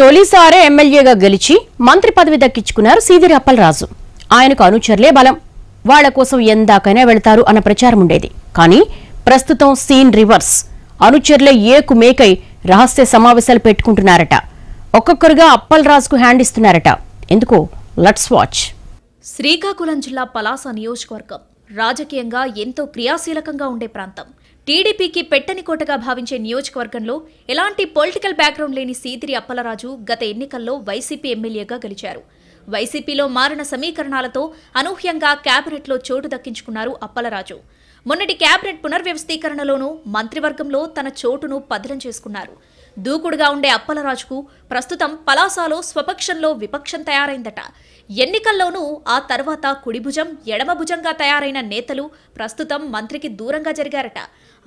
తొలిసారే ఎమ్మెల్యేగా గెలిచి మంత్రి పదవి దక్కించుకున్నారు సీదిరి అప్పలరాజు ఆయనకు అనుచరులే బలం వాళ్ల కోసం ఎందాకైనా వెళతారు అన్న ప్రచారం ఉండేది కానీ ప్రస్తుతం సీన్ రివర్స్ అనుచరులే ఏకు మేకై రహస్య సమావేశాలు పెట్టుకుంటున్నారట ఒక్కొక్కరుగా అప్పలరాజుకు హ్యాండ్ ఇస్తున్నారట ఎందుకో లట్స్ వాచ్ శ్రీకాకుళం జిల్లా పలాస నియోజకవర్గం రాజకీయంగా ఎంతో క్రియాశీలకంగా ఉండే ప్రాంతం టీడీపీకి పెట్టని కోటగా భావించే నియోజకవర్గంలో ఎలాంటి పొలిటికల్ బ్యాక్గ్రౌండ్ లేని సీదిరి అప్పలరాజు గత ఎన్నికల్లో వైసీపీ ఎమ్మెల్యేగా గెలిచారు వైసీపీలో మారిన సమీకరణాలతో అనూహ్యంగా క్యాబినెట్లో చోటు దక్కించుకున్నారు అప్పలరాజు మొన్నటి కేబినెట్ పునర్వ్యవస్థీకరణలోనూ మంత్రివర్గంలో తన చోటును పదిలం చేసుకున్నారు దూకుడుగా ఉండే అప్పలరాజుకు ప్రస్తుతం పలాసాలో స్వపక్షంలో విపక్షం తయారైందట ఎన్నికల్లోనూ ఆ తర్వాత కుడిభుజం ఎడమభుజంగా తయారైన నేతలు ప్రస్తుతం మంత్రికి దూరంగా జరిగారట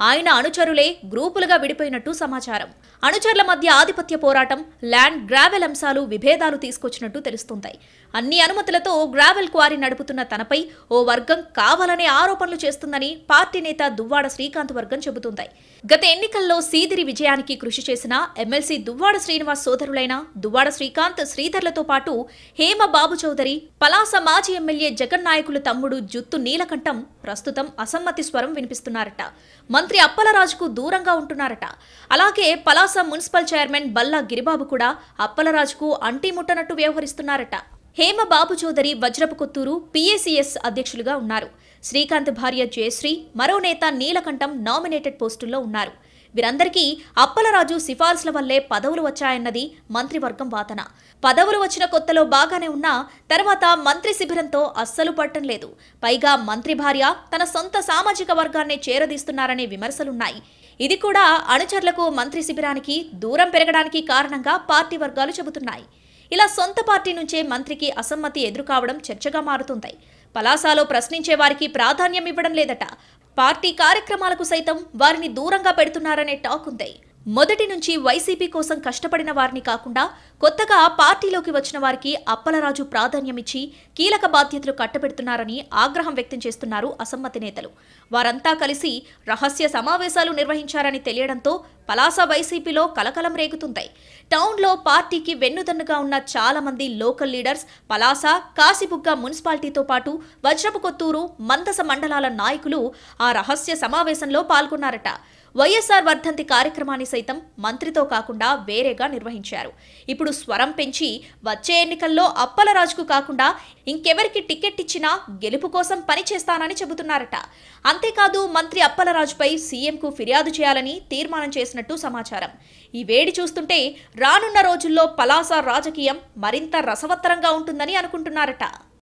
ఆయన అనుచరులే గ్రూపులుగా విడిపోయినట్టు సమాచారం అనుచరుల మధ్య ఆధిపత్య పోరాటం ల్యాండ్ గ్రావెల్ అంశాలు విభేదాలు తీసుకొచ్చినట్టు తెలుస్తుంది అన్ని అనుమతులతో గ్రావెల్ క్వారీ నడుపుతున్న తనపై ఓ వర్గం కావాలనే ఆరోపణలు చేస్తుందని పార్టీ నేత దువ్వాడ శ్రీకాంత్ వర్గం చెబుతుంది గత ఎన్నికల్లో సీదిరి విజయానికి కృషి చేసిన చేసిన ఎమ్మెల్సీ దువ్వాడ శ్రీనివాస్ సోదరులైన దువ్వాడ శ్రీకాంత్ శ్రీధర్లతో పాటు హేమ బాబు చౌదరి పలాస మాజీ ఎమ్మెల్యే జగన్ నాయకులు తమ్ముడు జుత్తు నీలకంఠం ప్రస్తుతం అసమ్మతి స్వరం వినిపిస్తున్నారట మంత్రి అప్పలరాజుకు దూరంగా ఉంటున్నారట అలాగే పలాస మున్సిపల్ చైర్మన్ బల్లా గిరిబాబు కూడా అప్పలరాజుకు అంటిముట్టనట్టు వ్యవహరిస్తున్నారట హేమ బాబు చౌదరి వజ్రపు కొత్తూరు పీఏసీఎస్ అధ్యక్షులుగా ఉన్నారు శ్రీకాంత్ భార్య జయశ్రీ మరో నేత నీలకంఠం నామినేటెడ్ పోస్టుల్లో ఉన్నారు వీరందరికీ అప్పలరాజు సిఫార్సుల వల్లే పదవులు వచ్చాయన్నది మంత్రివర్గం వాతన పదవులు వచ్చిన కొత్తలో బాగానే ఉన్నా తర్వాత మంత్రి శిబిరంతో అస్సలు పట్టం లేదు పైగా మంత్రి భార్య తన సొంత సామాజిక వర్గాన్ని చేరదీస్తున్నారనే విమర్శలున్నాయి ఇది కూడా అనుచరులకు మంత్రి శిబిరానికి దూరం పెరగడానికి కారణంగా పార్టీ వర్గాలు చెబుతున్నాయి ఇలా సొంత పార్టీ నుంచే మంత్రికి అసమ్మతి ఎదురుకావడం చర్చగా మారుతుంది పలాసాలో ప్రశ్నించే వారికి ప్రాధాన్యం ఇవ్వడం లేదట పార్టీ కార్యక్రమాలకు సైతం వారిని దూరంగా పెడుతున్నారనే టాక్ ఉంది మొదటి నుంచి వైసీపీ కోసం కష్టపడిన వారిని కాకుండా కొత్తగా పార్టీలోకి వచ్చిన వారికి అప్పలరాజు ప్రాధాన్యమిచ్చి కీలక బాధ్యతలు కట్టబెడుతున్నారని ఆగ్రహం వ్యక్తం చేస్తున్నారు అసమ్మతి నేతలు వారంతా కలిసి రహస్య సమావేశాలు నిర్వహించారని తెలియడంతో పలాస వైసీపీలో కలకలం రేగుతుంటాయి టౌన్లో పార్టీకి వెన్నుదన్నుగా ఉన్న చాలా మంది లోకల్ లీడర్స్ పలాస కాశీబుగ్గ మున్సిపాలిటీతో పాటు వజ్రపు కొత్తూరు మందస మండలాల నాయకులు ఆ రహస్య సమావేశంలో పాల్గొన్నారట వైఎస్ఆర్ వర్ధంతి కార్యక్రమాన్ని సైతం మంత్రితో కాకుండా వేరేగా నిర్వహించారు ఇప్పుడు స్వరం పెంచి వచ్చే ఎన్నికల్లో అప్పలరాజుకు కాకుండా ఇంకెవరికి టికెట్ ఇచ్చినా గెలుపు కోసం పనిచేస్తానని చెబుతున్నారట అంతేకాదు మంత్రి అప్పలరాజుపై సీఎంకు ఫిర్యాదు చేయాలని తీర్మానం చేసి చేసినట్టు సమాచారం ఈ వేడి చూస్తుంటే రానున్న రోజుల్లో పలాస రాజకీయం మరింత రసవత్తరంగా ఉంటుందని అనుకుంటున్నారట